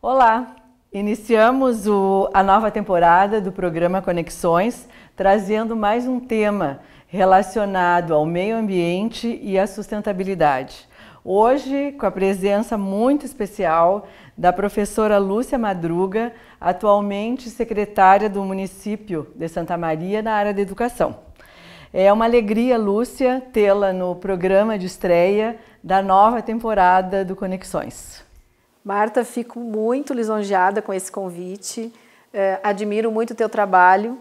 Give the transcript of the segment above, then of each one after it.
Olá! Iniciamos o, a nova temporada do programa Conexões, trazendo mais um tema relacionado ao meio ambiente e à sustentabilidade. Hoje, com a presença muito especial da professora Lúcia Madruga, atualmente secretária do município de Santa Maria na área da educação. É uma alegria, Lúcia, tê-la no programa de estreia da nova temporada do Conexões. Marta, fico muito lisonjeada com esse convite. É, admiro muito o teu trabalho.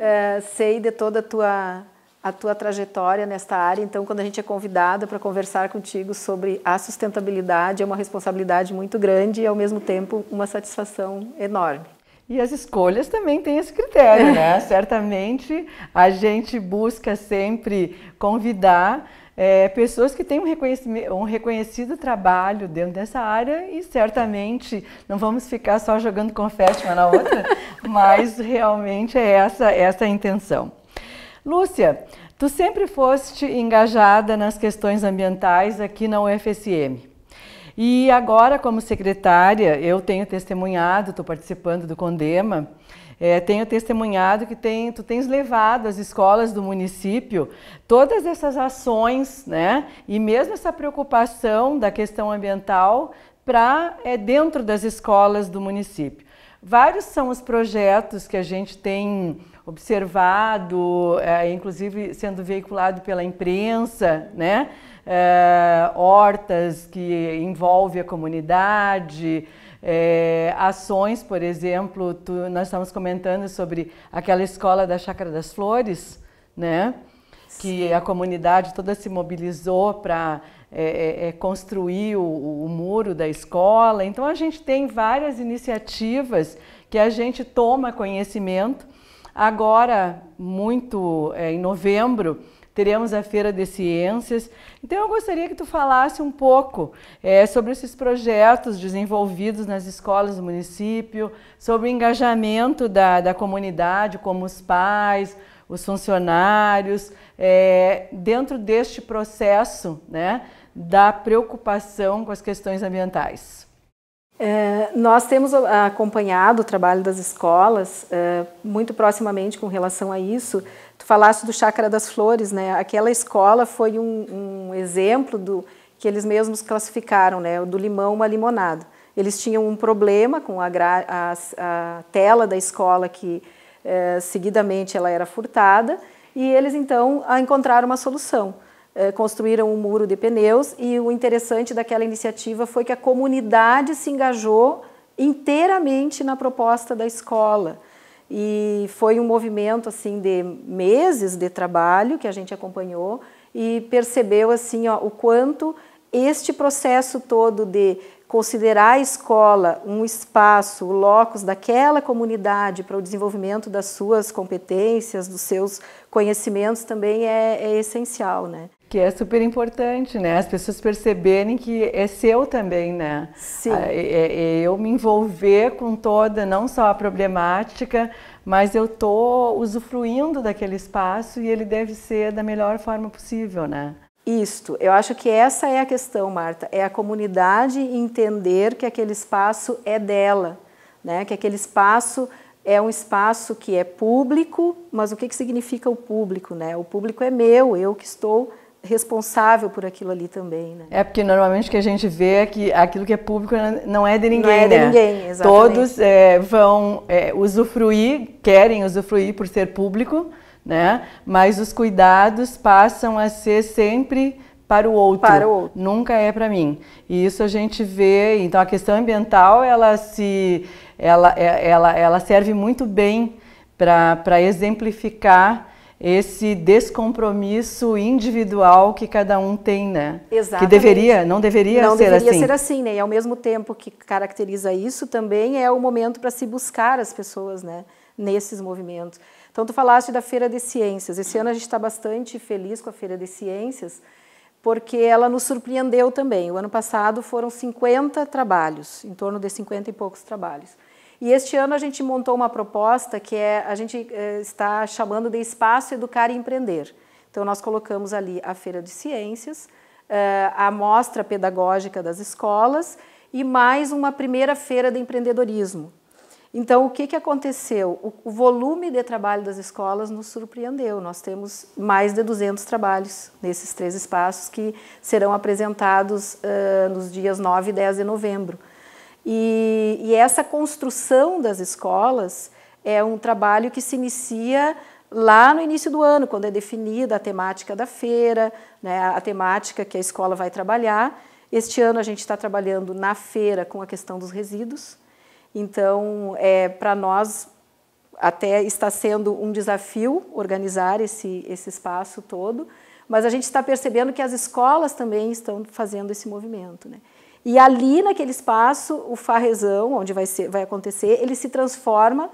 É, sei de toda a tua a tua trajetória nesta área. Então, quando a gente é convidada para conversar contigo sobre a sustentabilidade, é uma responsabilidade muito grande e, ao mesmo tempo, uma satisfação enorme. E as escolhas também têm esse critério, né? Certamente a gente busca sempre convidar é, pessoas que têm um, um, reconhecido trabalho dentro dessa área e certamente não vamos ficar só jogando confete uma na outra, mas realmente é essa, essa a intenção. Lúcia, tu sempre foste engajada nas questões ambientais aqui na UFSM. E agora, como secretária, eu tenho testemunhado, estou participando do Condema, é, tenho testemunhado que tem, tu tens levado as escolas do município todas essas ações, né? E mesmo essa preocupação da questão ambiental para é, dentro das escolas do município. Vários são os projetos que a gente tem observado, é, inclusive sendo veiculado pela imprensa, né? É, hortas que envolve a comunidade, é, ações, por exemplo, tu, nós estamos comentando sobre aquela escola da Chácara das Flores, né? que a comunidade toda se mobilizou para é, é, é, construir o, o, muro da escola. Então a gente tem várias iniciativas que a gente toma conhecimento Agora, muito é, em novembro, teremos a Feira de Ciências. Então, eu gostaria que tu falasse um pouco é, sobre esses projetos desenvolvidos nas escolas do município, sobre o engajamento da, da comunidade, como os pais, os funcionários, é, dentro deste processo né, da preocupação com as questões ambientais. É, nós temos ah, acompanhado o trabalho das escolas é, muito proximamente com relação a isso. Tu falaste do Chácara das Flores, né? Aquela escola foi um, um exemplo do que eles mesmos classificaram, né? Do limão uma limonada. Eles tinham um problema com a, a, a tela da escola que é, seguidamente ela era furtada e eles então encontraram uma solução eh, construíram um muro de pneus e o interessante daquela iniciativa foi que a comunidade se engajou inteiramente na proposta da escola. E foi um movimento assim de meses de trabalho que a gente acompanhou e percebeu assim ó, o quanto este processo todo de considerar a escola um espaço, o locus daquela comunidade para o desenvolvimento das suas competências, dos seus conhecimentos também é, é essencial, né? Que é super importante, né? As pessoas perceberem que é seu também, né? Sim. Ah, é, é, é eu me envolver com toda, não só a problemática, mas eu tô usufruindo daquele espaço e ele deve ser da melhor forma possível, né? Isto, eu acho que essa é a questão, Marta, é a comunidade entender que aquele espaço é dela, né? Que aquele espaço é um espaço que é público, mas o que, que significa o público, né? O público é meu, eu que estou responsável por aquilo ali também. Né? É porque normalmente o que a gente vê é que aquilo que é público não é de ninguém. Não é de né? ninguém, exatamente. Todos é, vão é, usufruir, querem usufruir por ser público, né? mas os cuidados passam a ser sempre para o outro. Para o outro. Nunca é para mim. E isso a gente vê. Então a questão ambiental ela se, ela, é, ela, ela serve muito bem para exemplificar esse descompromisso individual que cada um tem, né? Exatamente. Que deveria, não deveria não ser deveria assim. Não deveria ser assim, né? E ao mesmo tempo que caracteriza isso, também é o momento para se buscar as pessoas, né? Nesses movimentos. Então, tu falaste da Feira de Ciências. Esse ano a gente está bastante feliz com a Feira de Ciências, porque ela nos surpreendeu também. O ano passado foram 50 trabalhos, em torno de 50 e poucos trabalhos. E este ano a gente montou uma proposta que é a gente eh, está chamando de Espaço Educar e Empreender. Então nós colocamos ali a Feira de Ciências, eh, a Mostra Pedagógica das Escolas e mais uma primeira feira de empreendedorismo. Então, o que, que aconteceu? O, volume de trabalho das escolas nos surpreendeu. Nós temos mais de 200 trabalhos nesses três espaços que serão apresentados eh, nos dias 9 e 10 de novembro. E, e essa construção das escolas é um trabalho que se inicia lá no início do ano, quando é definida a temática da feira, né, a temática que a escola vai trabalhar. Este ano a gente está trabalhando na feira com a questão dos resíduos. Então, é, para nós, até está sendo um desafio organizar esse, esse espaço todo, mas a gente está percebendo que as escolas também estão fazendo esse movimento. Né? E ali, naquele espaço, o Farrezão, onde vai, ser, vai acontecer, ele se transforma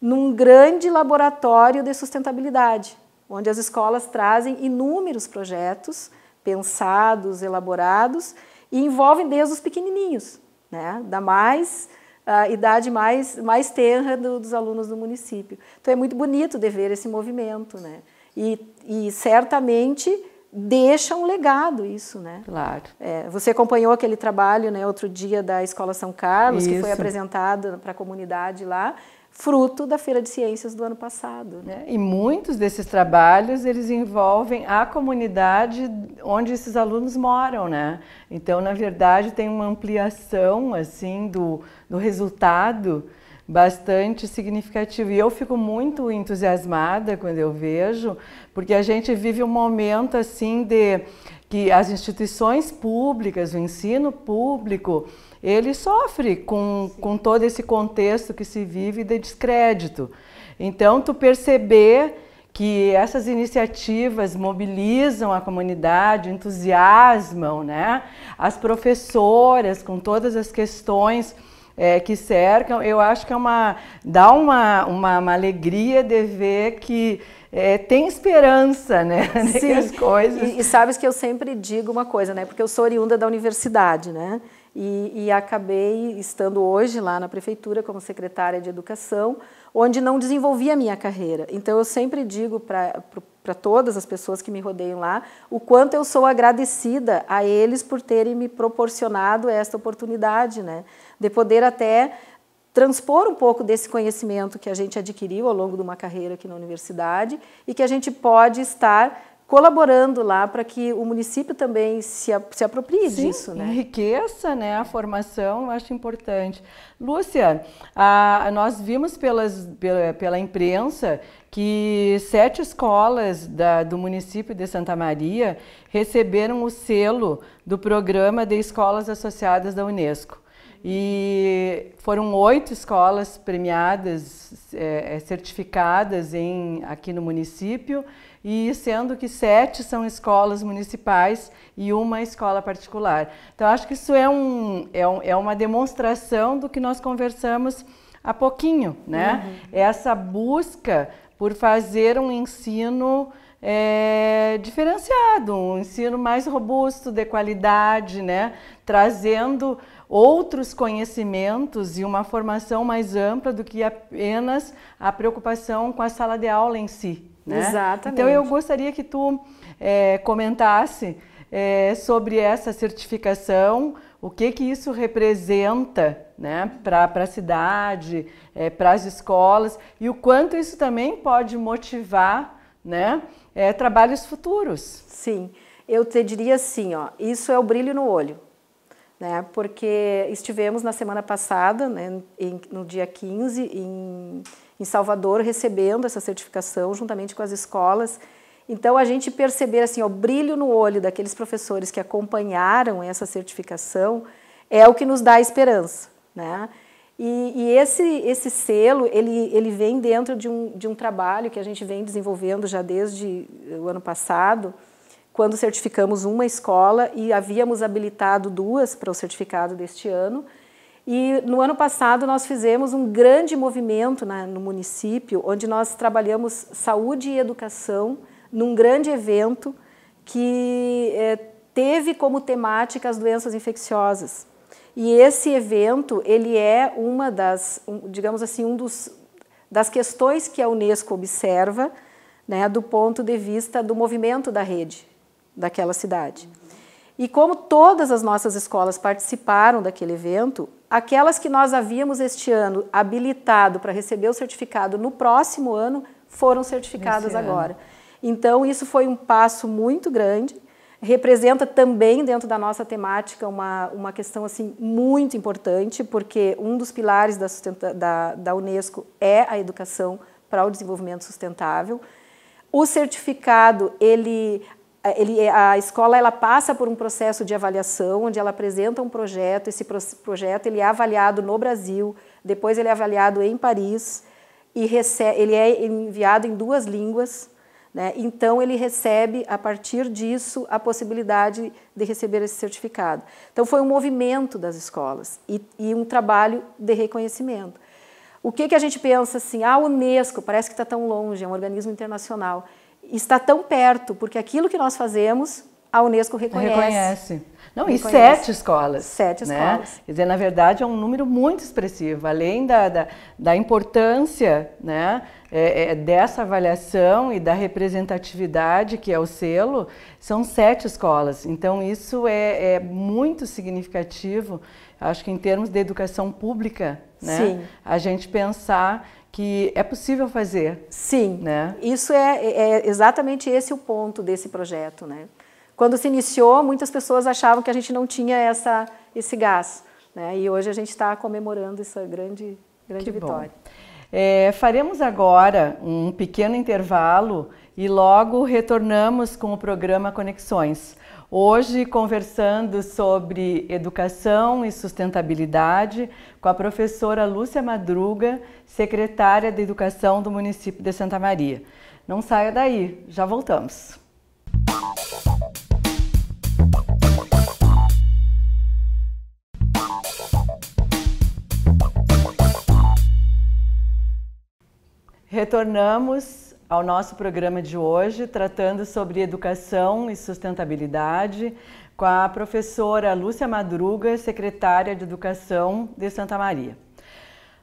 num grande laboratório de sustentabilidade, onde as escolas trazem inúmeros projetos pensados, elaborados, e envolvem desde os pequenininhos, né? da mais a idade mais mais tenra do, dos alunos do município. Então é muito bonito de ver esse movimento, né? E, e certamente deixa um legado isso, né? Claro. É, você acompanhou aquele trabalho, né, outro dia da Escola São Carlos, isso. que foi apresentado para a comunidade lá, fruto da Feira de Ciências do ano passado. Né? E muitos desses trabalhos, eles envolvem a comunidade onde esses alunos moram, né? Então, na verdade, tem uma ampliação, assim, do, do resultado bastante significativo. E eu fico muito entusiasmada quando eu vejo, porque a gente vive um momento assim de que as instituições públicas, o ensino público, ele sofre com, com todo esse contexto que se vive de descrédito. Então, tu perceber que essas iniciativas mobilizam a comunidade, entusiasmam né? as professoras com todas as questões é, que cercam, eu acho que é uma dá uma, uma, uma alegria de ver que é, tem esperança, né? Sim. As coisas. E, e, sabes que eu sempre digo uma coisa, né? Porque eu sou oriunda da universidade, né? E, e acabei estando hoje lá na prefeitura como secretária de educação, onde não desenvolvi a minha carreira. Então eu sempre digo para para todas as pessoas que me rodeiam lá, o quanto eu sou agradecida a eles por terem me proporcionado esta oportunidade, né? de poder até transpor um pouco desse conhecimento que a gente adquiriu ao longo de uma carreira aqui na universidade e que a gente pode estar colaborando lá para que o município também se, se aproprie Sim, disso. Né? Enriqueça né, a formação, eu acho importante. Lúcia, a, nós vimos pelas, pela, pela imprensa que sete escolas da, do município de Santa Maria receberam o selo do Programa de Escolas Associadas da Unesco. E foram oito escolas premiadas, é, é, certificadas em, aqui no município, e sendo que sete são escolas municipais e uma escola particular. Então, acho que isso é, um, é, um, é uma demonstração do que nós conversamos há pouquinho, né? Uhum. É essa busca por fazer um ensino é, diferenciado, um ensino mais robusto, de qualidade, né? Trazendo outros conhecimentos e uma formação mais ampla do que apenas a preocupação com a sala de aula em si. Né? Exatamente. Então eu gostaria que tu é, comentasse é, sobre essa certificação, o que que isso representa né, para a cidade, é, eh, para as escolas e o quanto isso também pode motivar né, trabalhos futuros. Sim, eu te diria assim, ó, isso é o brilho no olho né? Porque estivemos na semana passada, né, em, no dia 15, em, em Salvador, recebendo essa certificação juntamente com as escolas. Então, a gente perceber assim, o brilho no olho daqueles professores que acompanharam essa certificação é o que nos dá esperança. Né? E, e, esse, esse selo, ele, ele vem dentro de um, de um trabalho que a gente vem desenvolvendo já desde o ano passado, quando certificamos uma escola e havíamos habilitado duas para o certificado deste ano. E no ano passado nós fizemos um grande movimento na, né, no município, onde nós trabalhamos saúde e educação num grande evento que é, teve como temática as doenças infecciosas. E esse evento, ele é uma das, digamos assim, um dos, das questões que a Unesco observa, né, do ponto de vista do movimento da rede daquela cidade. E como todas as nossas escolas participaram daquele evento, aquelas que nós havíamos este ano habilitado para receber o certificado no próximo ano foram certificadas agora. Então, isso foi um passo muito grande. Representa também, dentro da nossa temática, uma, uma questão assim, muito importante, porque um dos pilares da, da, da Unesco é a educação para o desenvolvimento sustentável. O certificado, ele é, ele, é, a escola ela passa por um processo de avaliação, onde ela apresenta um projeto, esse pro, projeto ele é avaliado no Brasil, depois ele é avaliado em Paris, e recebe, ele é enviado em duas línguas, né? então ele recebe, a partir disso, a possibilidade de receber esse certificado. Então foi um movimento das escolas e, e um trabalho de reconhecimento. O que, que a gente pensa assim, a ah, Unesco, parece que está tão longe, é um organismo internacional está tão perto, porque aquilo que nós fazemos, a Unesco reconhece. Reconhece. Não, reconhece. e sete escolas. Sete né? escolas. Quer dizer, na verdade, é um número muito expressivo. Além da, da, da importância né, é, é, dessa avaliação e da representatividade, que é o selo, são sete escolas. Então, isso é, é muito significativo. Acho que em termos de educação pública, né, Sim. a gente pensar que é possível fazer. Sim, né? isso é, é, é exatamente esse o ponto desse projeto. Né? Quando se iniciou, muitas pessoas achavam que a gente não tinha essa, esse gás. Né? E hoje a gente está comemorando essa grande, grande que vitória. Bom. É, faremos agora um pequeno intervalo e logo retornamos com o programa Conexões. Hoje, conversando sobre educação e sustentabilidade com a professora Lúcia Madruga, secretária de Educação do município de Santa Maria. Não saia daí, já voltamos. Retornamos ao nosso programa de hoje, tratando sobre educação e sustentabilidade, com a professora Lúcia Madruga, secretária de Educação de Santa Maria.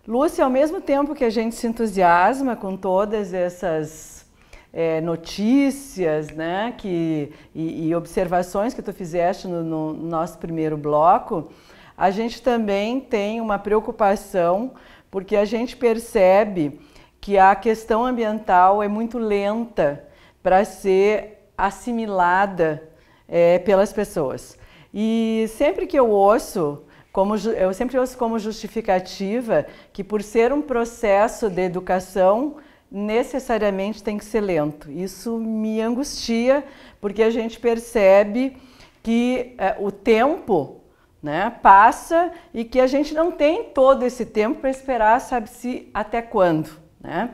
Lúcia, ao mesmo tempo que a gente se entusiasma com todas essas é, notícias né, que, e, e, observações que tu fizeste no, no nosso primeiro bloco, a gente também tem uma preocupação porque a gente percebe que a questão ambiental é muito lenta para ser assimilada é, pelas pessoas. E sempre que eu ouço, como, eu sempre ouço como justificativa que por ser um processo de educação, necessariamente tem que ser lento. Isso me angustia, porque a gente percebe que é, o tempo né, passa e que a gente não tem todo esse tempo para esperar, sabe-se até quando. Né?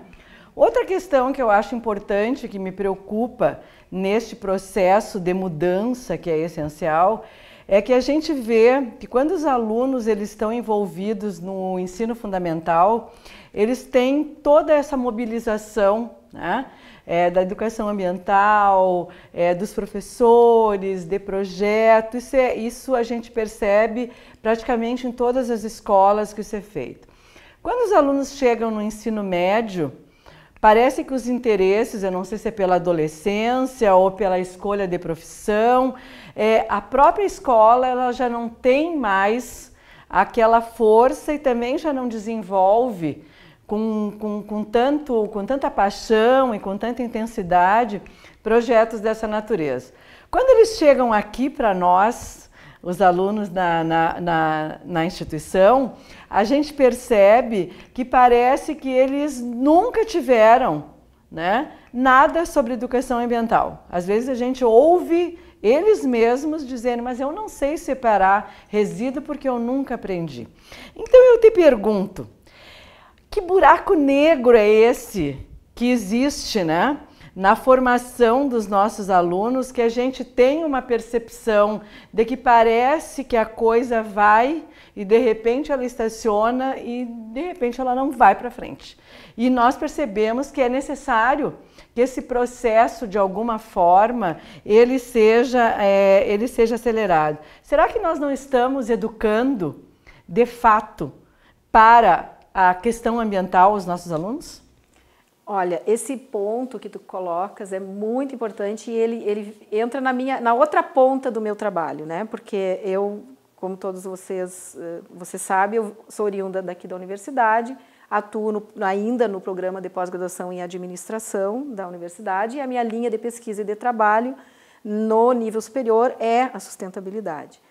Outra questão que eu acho importante, que me preocupa neste processo de mudança que é essencial, é que a gente vê que quando os alunos eles estão envolvidos no ensino fundamental, eles têm toda essa mobilização né? é, da educação ambiental, é, dos professores, de projetos. Isso, é, isso a gente percebe praticamente em todas as escolas que isso é feito. Quando os alunos chegam no ensino médio, parece que os interesses, eu não sei se é pela adolescência ou pela escolha de profissão, é, a própria escola ela já não tem mais aquela força e também já não desenvolve com, com, com, tanto, com tanta paixão e com tanta intensidade projetos dessa natureza. Quando eles chegam aqui para nós, os alunos na, na, na, na instituição, a gente percebe que parece que eles nunca tiveram né, nada sobre educação ambiental. Às vezes a gente ouve eles mesmos dizendo, mas eu não sei separar resíduo porque eu nunca aprendi. Então eu te pergunto, que buraco negro é esse que existe, né? na formação dos nossos alunos que a gente tem uma percepção de que parece que a coisa vai e de repente ela estaciona e de repente ela não vai para frente. E nós percebemos que é necessário que esse processo de alguma forma ele seja é, ele seja acelerado. Será que nós não estamos educando de fato para a questão ambiental os nossos alunos? Olha, esse ponto que tu colocas é muito importante e ele, ele entra na minha na outra ponta do meu trabalho, né? Porque eu, como todos vocês, eh, você sabe, eu sou oriunda daqui da universidade, atuo no, ainda no programa de pós-graduação em administração da universidade e a minha linha de pesquisa e de trabalho no nível superior é a sustentabilidade.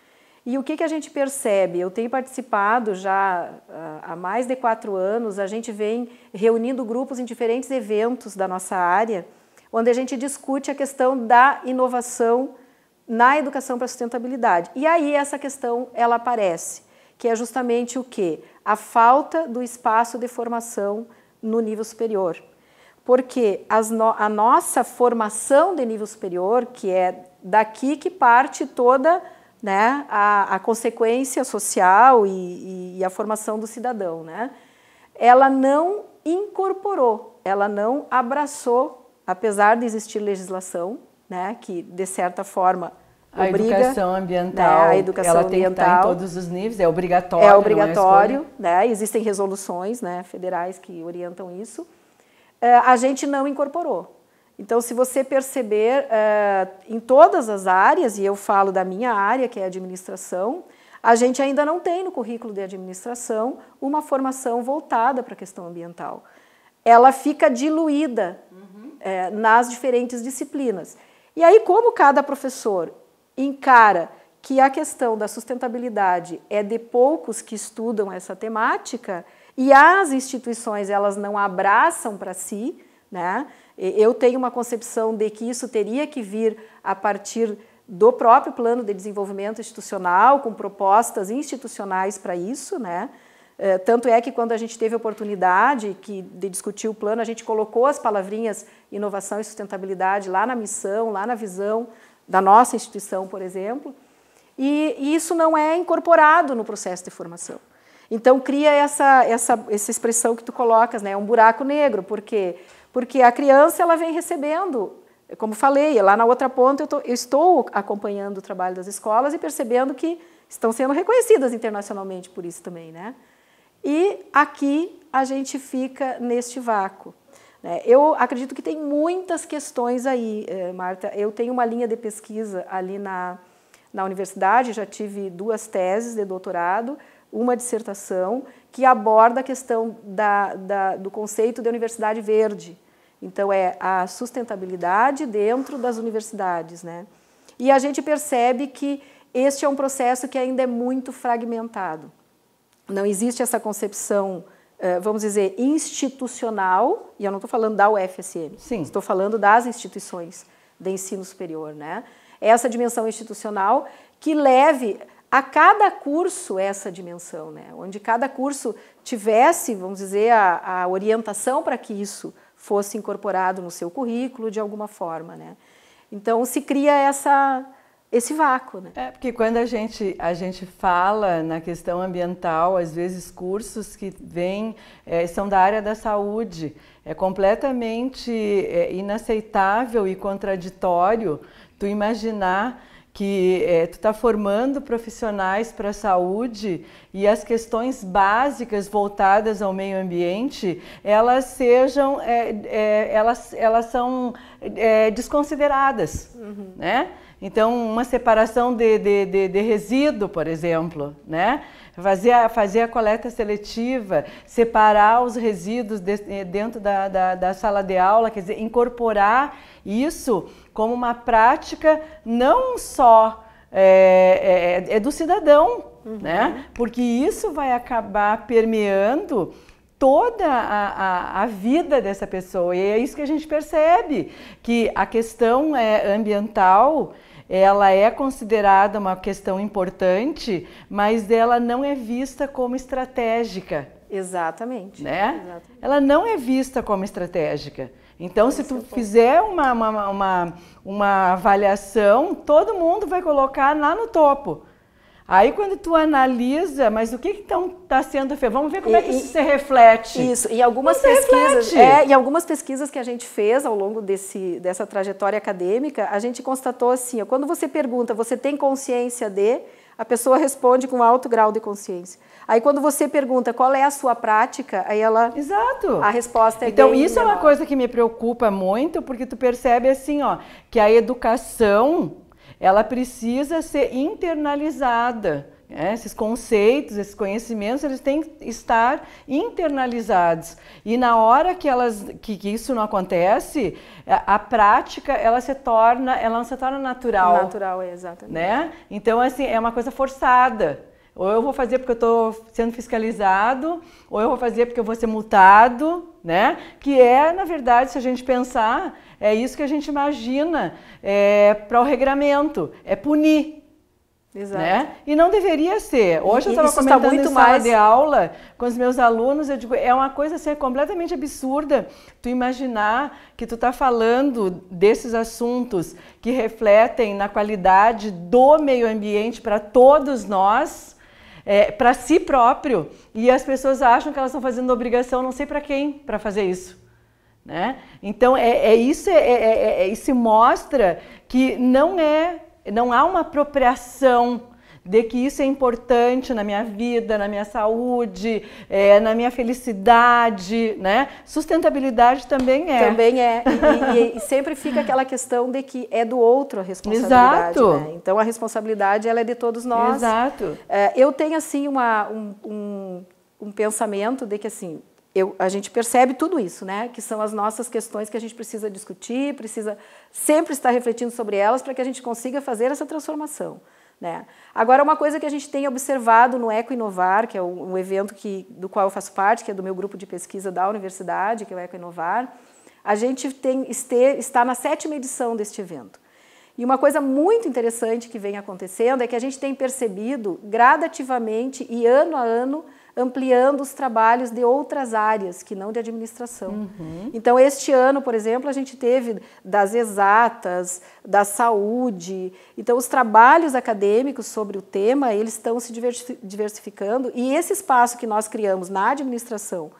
E o que, que a gente percebe? Eu tenho participado já ah, há mais de quatro anos, a gente vem reunindo grupos em diferentes eventos da nossa área, onde a gente discute a questão da inovação na educação para a sustentabilidade. E aí essa questão ela aparece, que é justamente o que? A falta do espaço de formação no nível superior. Porque no a nossa formação de nível superior, que é daqui que parte toda a né, a, a consequência social e, e, a formação do cidadão, né, ela não incorporou, ela não abraçou, apesar de existir legislação, né, que de certa forma a obriga, educação ambiental, né, a educação ela ambiental, tem que estar tá em todos os níveis, é obrigatório. É obrigatório, é né, existem resoluções, né, federais que orientam isso. É, a gente não incorporou. Então, se você perceber eh, em todas as áreas, e eu falo da minha área, que é administração, a gente ainda não tem no currículo de administração uma formação voltada para a questão ambiental. Ela fica diluída uhum. é, nas diferentes disciplinas. E aí, como cada professor encara que a questão da sustentabilidade é de poucos que estudam essa temática e as instituições elas não abraçam para si, né? Eu tenho uma concepção de que isso teria que vir a partir do próprio plano de desenvolvimento institucional, com propostas institucionais para isso, né? Eh, tanto é que quando a gente teve a oportunidade que, de discutir o plano, a gente colocou as palavrinhas inovação e sustentabilidade lá na missão, lá na visão da nossa instituição, por exemplo, e, e isso não é incorporado no processo de formação. Então cria essa, essa, essa expressão que tu colocas, né? É um buraco negro, porque quê? Porque a criança ela vem recebendo, como falei, lá na outra ponta eu, tô, eu estou acompanhando o trabalho das escolas e percebendo que estão sendo reconhecidas internacionalmente por isso também, né? E aqui a gente fica neste vácuo. Né? Eu acredito que tem muitas questões aí, eh, Marta. Eu tenho uma linha de pesquisa ali na, na universidade, já tive duas teses de doutorado, uma dissertação, que aborda a questão da, da, do conceito de universidade verde. Então, é a sustentabilidade dentro das universidades. Né? E a gente percebe que este é um processo que ainda é muito fragmentado. Não existe essa concepção, eh, vamos dizer, institucional, e eu não estou falando da UFSM, Sim. estou falando das instituições de ensino superior. Né? Essa dimensão institucional que leve a cada curso é essa dimensão, né? onde cada curso tivesse, vamos dizer, a, a orientação para que isso fosse incorporado no seu currículo de alguma forma. Né? Então se cria essa, esse vácuo. Né? É, porque quando a gente, a gente fala na questão ambiental, às vezes cursos que vêm é, são da área da saúde, é completamente é, inaceitável e contraditório tu imaginar que é, tu está formando profissionais para a saúde e as questões básicas voltadas ao meio ambiente elas sejam é, é, elas elas são é, desconsideradas uhum. né então uma separação de, de, de, de resíduo por exemplo né fazer a, fazer a coleta seletiva, separar os resíduos de, dentro da, da, da, sala de aula, quer dizer, incorporar isso como uma prática não só é, é, é do cidadão, né? uhum. né? Porque isso vai acabar permeando toda a, a, a, vida dessa pessoa. E é isso que a gente percebe, que a questão é, ambiental ela é considerada uma questão importante, mas ela não é vista como estratégica. Exatamente. Né? Exatamente. Ela não é vista como estratégica. Então, se tu é fizer uma, uma, uma, uma avaliação, todo mundo vai colocar lá no topo. Aí quando tu analisa, mas o que então está sendo feito? Vamos ver como e, é que isso se reflete. Isso, e algumas pesquisas, é, e algumas pesquisas que a gente fez ao longo desse, dessa trajetória acadêmica, a gente constatou assim, ó, quando você pergunta, você tem consciência de, a pessoa responde com alto grau de consciência. Aí quando você pergunta qual é a sua prática, aí ela. Exato. A resposta é Então, isso menor. é uma coisa que me preocupa muito, porque tu percebe assim, ó, que a educação ela precisa ser internalizada. É, esses conceitos, esses conhecimentos, eles têm que estar internalizados. E na hora que, elas, que, que isso não acontece, a, a, prática ela se torna, ela não se torna natural. Natural, é, exatamente. Né? Então, assim, é uma coisa forçada ou eu vou fazer porque eu estou sendo fiscalizado, ou eu vou fazer porque eu vou ser multado, né? Que é, na verdade, se a gente pensar, é isso que a gente imagina é, para o regramento, é punir. Exato. Né? E não deveria ser. Hoje eu estava comentando muito em mais... de aula com os meus alunos, eu digo, é uma coisa assim, é completamente absurda tu imaginar que tu está falando desses assuntos que refletem na qualidade do meio ambiente para todos nós, é, para si próprio e as pessoas acham que elas estão fazendo obrigação, não sei para quem, para fazer isso. Né? Então é, é isso, é é, é, é, isso mostra que não é, não há uma apropriação de que isso é importante na minha vida, na minha saúde, é, na minha felicidade, né? Sustentabilidade também é. Também é. E, e, e, sempre fica aquela questão de que é do outro a responsabilidade. Exato. Né? Então a responsabilidade ela é de todos nós. Exato. É, eu tenho assim uma, um, um, um pensamento de que assim eu, a gente percebe tudo isso, né? Que são as nossas questões que a gente precisa discutir, precisa sempre estar refletindo sobre elas para que a gente consiga fazer essa transformação. Né? Agora, uma coisa que a gente tem observado no Eco Inovar, que é um evento que, do qual eu faço parte, que é do meu grupo de pesquisa da universidade, que é o Eco Inovar, a gente tem, este, está na sétima edição deste evento. E uma coisa muito interessante que vem acontecendo é que a gente tem percebido gradativamente e ano a ano ampliando os trabalhos de outras áreas, que não de administração. Uhum. Então, este ano, por exemplo, a gente teve das exatas, da saúde. Então, os trabalhos acadêmicos sobre o tema, eles estão se diversificando e esse espaço que nós criamos na administração,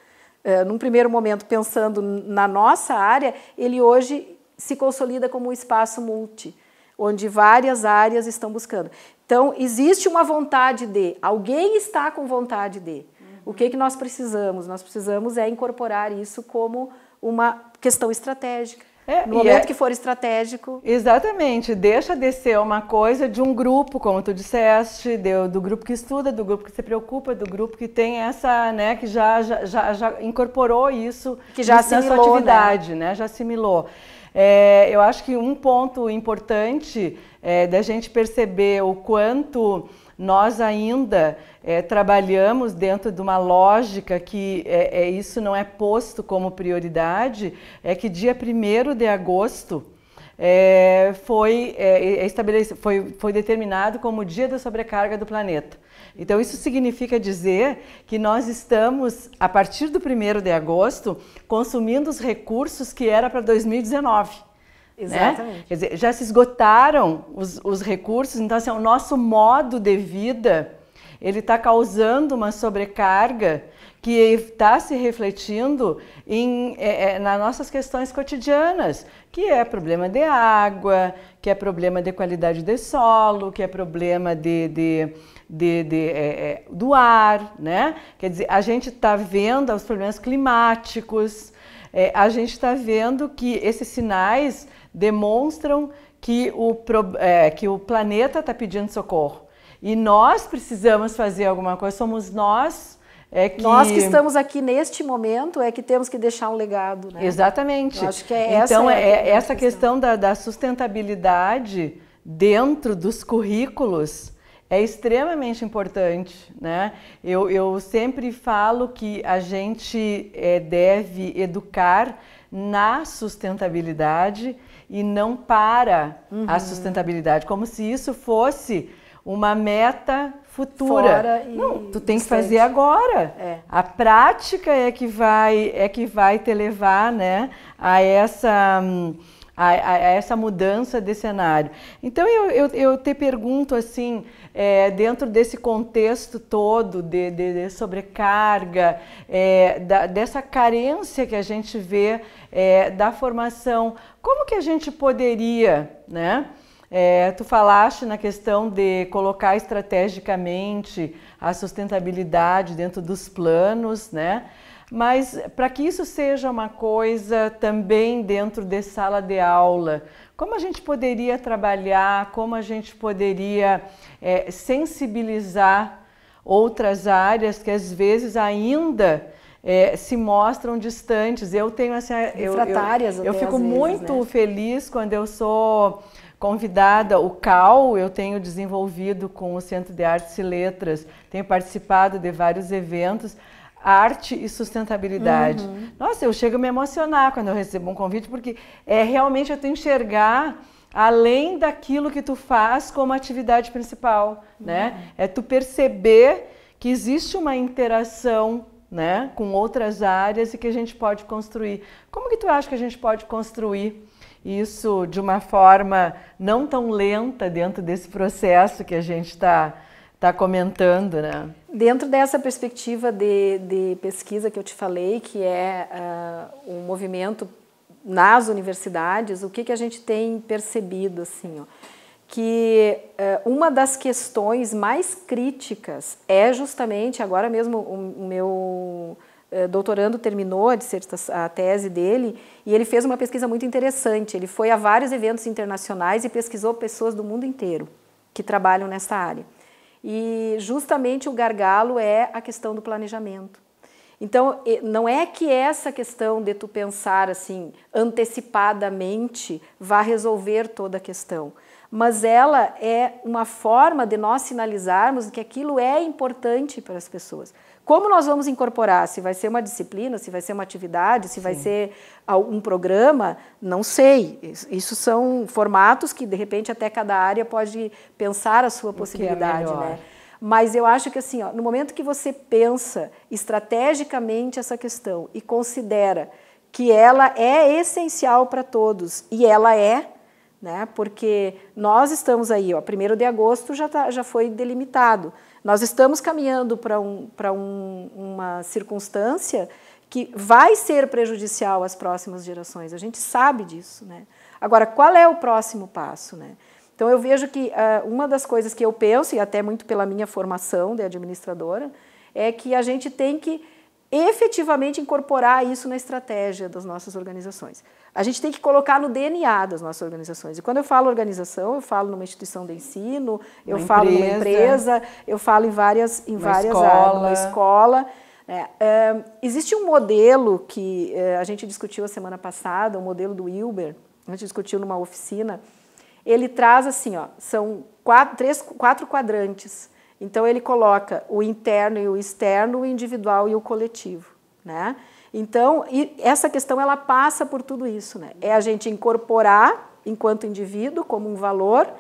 é, num primeiro momento pensando na nossa área, ele hoje se consolida como um espaço multi, onde várias áreas estão buscando. Então, existe uma vontade de, alguém está com vontade de. O que, que nós precisamos? Nós precisamos é incorporar isso como uma questão estratégica. É, no momento é, que for estratégico. Exatamente, deixa de ser uma coisa de um grupo, como tu disseste, de, do grupo que estuda, do grupo que se preocupa, do grupo que tem essa, né, que já, já, já, já incorporou isso que já na sua né? atividade, né? né? Já assimilou. É, eu acho que um ponto importante é, da gente perceber o quanto nós ainda é, trabalhamos dentro de uma lógica que é, é isso não é posto como prioridade, é que dia 1 de agosto é, foi, é, foi, foi determinado como o dia da sobrecarga do planeta. Então, isso significa dizer que nós estamos, a partir do 1 de agosto, consumindo os recursos que era para 2019. Né? Exatamente. Né? Quer dizer, já se esgotaram os, os recursos, então assim, o nosso modo de vida ele está causando uma sobrecarga que está se refletindo em, é, é, nas nossas questões cotidianas, que é problema de água, que é problema de qualidade de solo, que é problema de, de de, de é, é, do ar, né? Quer dizer, a gente está vendo os problemas climáticos, é, a gente está vendo que esses sinais demonstram que o, é, que o planeta está pedindo socorro. E nós precisamos fazer alguma coisa, somos nós. É que... Nós que estamos aqui neste momento é que temos que deixar um legado. Né? Exatamente. Eu acho que é essa então, é, é, é essa questão, questão da, da sustentabilidade dentro dos currículos é extremamente importante, né? Eu, eu sempre falo que a gente é, deve educar na sustentabilidade e não para uhum. a sustentabilidade, como se isso fosse uma meta futura. não, tu tem que fazer agora. É. A prática é que vai é que vai te levar, né, a essa a, a essa mudança de cenário. Então eu, eu, eu te pergunto assim, é, dentro desse contexto todo de, de, de sobrecarga, é, da, dessa carência que a gente vê é, da formação, como que a gente poderia, né? É, tu falaste na questão de colocar estrategicamente a sustentabilidade dentro dos planos, né? Mas para que isso seja uma coisa também dentro de sala de aula, como a gente poderia trabalhar, como a gente poderia é, sensibilizar outras áreas que às vezes ainda é, se mostram distantes. Eu tenho essa. Eu, eu, eu fico muito né? feliz quando eu sou convidada. O CAL eu tenho desenvolvido com o Centro de Artes e Letras, tenho participado de vários eventos arte e sustentabilidade. Uhum. Nossa, eu chego a me emocionar quando eu recebo um convite, porque é realmente eu tenho enxergar além daquilo que tu faz como atividade principal, uhum. né? É tu perceber que existe uma interação, né, com outras áreas e que a gente pode construir. Como que tu acha que a gente pode construir isso de uma forma não tão lenta dentro desse processo que a gente está está comentando, né? Dentro dessa perspectiva de, de, pesquisa que eu te falei, que é o uh, ah, um movimento nas universidades, o que, que a gente tem percebido, assim, ó, que uh, uma das questões mais críticas é justamente, agora mesmo o, o meu ah, doutorando terminou a, a, tese dele e ele fez uma pesquisa muito interessante. Ele foi a vários eventos internacionais e pesquisou pessoas do mundo inteiro que trabalham nessa área. E justamente o gargalo é a questão do planejamento. Então, não é que essa questão de tu pensar assim antecipadamente vá resolver toda a questão, mas ela é uma forma de nós sinalizarmos que aquilo é importante para as pessoas. Como nós vamos incorporar? Se vai ser uma disciplina, se vai ser uma atividade, se Sim. vai ser um programa, não sei. Isso são formatos que, de repente, até cada área pode pensar a sua é possibilidade. É né? Mas eu acho que, assim, ó, no momento que você pensa estrategicamente essa questão e considera que ela é essencial para todos, e ela é, né? porque nós estamos aí, ó, 1 de agosto já, tá, já foi delimitado. Nós estamos caminhando para um, um, uma circunstância que vai ser prejudicial às próximas gerações. A gente sabe disso, né? Agora, qual é o próximo passo, né? Então, eu vejo que uh, uma das coisas que eu penso, e até muito pela minha formação de administradora, é que a gente tem que efetivamente incorporar isso na estratégia das nossas organizações. A gente tem que colocar no DNA das nossas organizações. E quando eu falo organização, eu falo numa instituição de ensino, eu falo numa empresa, eu falo em várias, em várias escola. áreas, numa escola. É, é, existe um modelo que é, a gente discutiu a semana passada, o um modelo do Wilber, a gente discutiu numa oficina. Ele traz assim, ó, são quatro, três, quatro quadrantes então ele coloca o interno e o externo, o individual e o coletivo, né? Então, essa questão ela passa por tudo isso, né? É a gente incorporar enquanto indivíduo como um valor,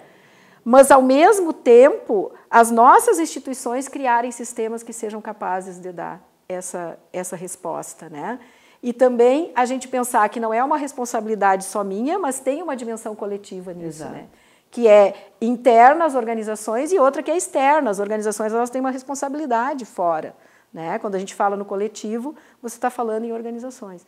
mas ao mesmo tempo as nossas instituições criarem sistemas que sejam capazes de dar essa essa resposta, né? E também a gente pensar que não é uma responsabilidade só minha, mas tem uma dimensão coletiva nisso, né? Exato. né? que é interna às organizações e outra que é externa. As organizações elas têm uma responsabilidade fora. Né? Quando a gente fala no coletivo, você está falando em organizações.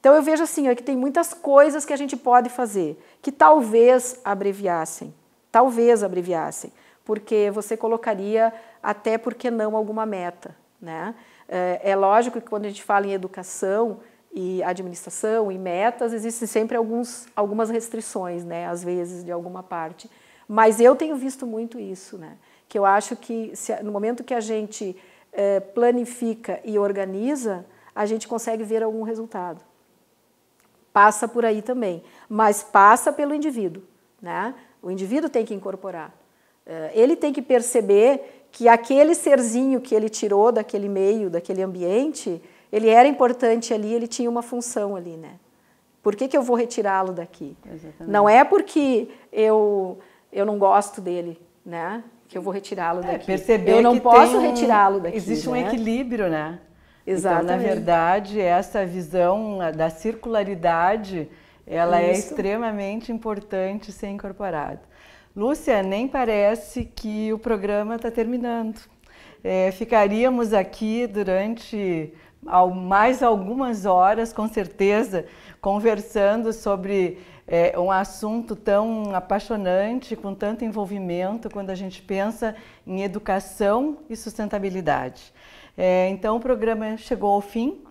Então eu vejo assim, ó, que tem muitas coisas que a gente pode fazer, que talvez abreviassem, talvez abreviassem, porque você colocaria até porque não alguma meta, né? É, é lógico que quando a gente fala em educação, e administração e metas, existem sempre alguns, algumas restrições, né, às vezes, de alguma parte. Mas eu tenho visto muito isso, né, que eu acho que se, no momento que a gente eh, planifica e organiza, a gente consegue ver algum resultado. Passa por aí também, mas passa pelo indivíduo. Né? O indivíduo tem que incorporar. Eh, ele tem que perceber que aquele serzinho que ele tirou daquele meio, daquele ambiente, ele era importante ali, ele tinha uma função ali, né? Por que, que eu vou retirá-lo daqui? Exatamente. Não é porque eu, eu não gosto dele, né? Que eu vou retirá-lo é, daqui. Perceber eu não posso um, retirá-lo daqui. Existe né? um equilíbrio, né? Exatamente. Então, na verdade, essa visão da circularidade, ela é Isso. é extremamente importante ser incorporada. Lúcia, nem parece que o programa está terminando. É, ficaríamos aqui durante mais algumas horas, com certeza, conversando sobre é, um assunto tão apaixonante, com tanto envolvimento, quando a gente pensa em educação e sustentabilidade. É, então, o programa chegou ao fim.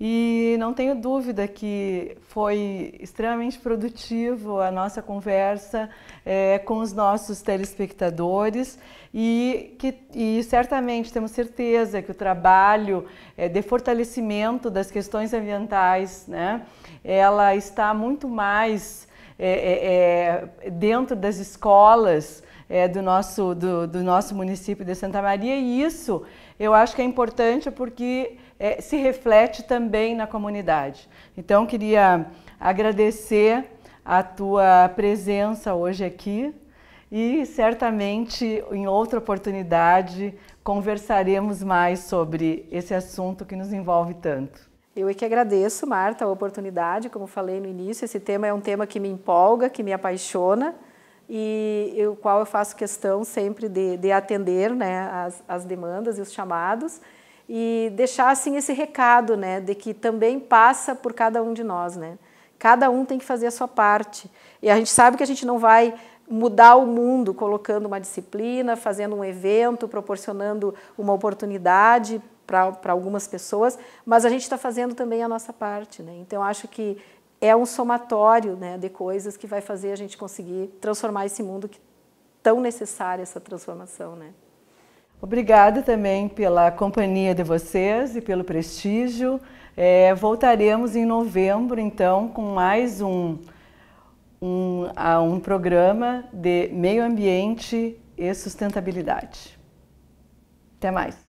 E não tenho dúvida que foi extremamente produtivo a nossa conversa é, com os nossos telespectadores e que e certamente temos certeza que o trabalho é, de fortalecimento das questões ambientais, né, ela está muito mais é, dentro das escolas do, nosso, do, do nosso município de Santa Maria e isso eu acho que é importante porque é, se reflete também na comunidade. Então, queria agradecer a tua presença hoje aqui e certamente em outra oportunidade conversaremos mais sobre esse assunto que nos envolve tanto. Eu é que agradeço, Marta, a oportunidade. Como falei no início, esse tema é um tema que me empolga, que me apaixona e o qual eu faço questão sempre de, de atender né, as, as demandas e os chamados e deixar assim esse recado, né, de que também passa por cada um de nós, né? Cada um tem que fazer a sua parte. E a gente sabe que a gente não vai mudar o mundo colocando uma disciplina, fazendo um evento, proporcionando uma oportunidade para algumas pessoas, mas a gente está fazendo também a nossa parte. Né? Então, acho que é um somatório né, de coisas que vai fazer a gente conseguir transformar esse mundo que tão necessária essa transformação. Né? Obrigada também pela companhia de vocês e pelo prestígio. É, voltaremos em novembro, então, com mais um, um, um programa de meio ambiente e sustentabilidade. Até mais!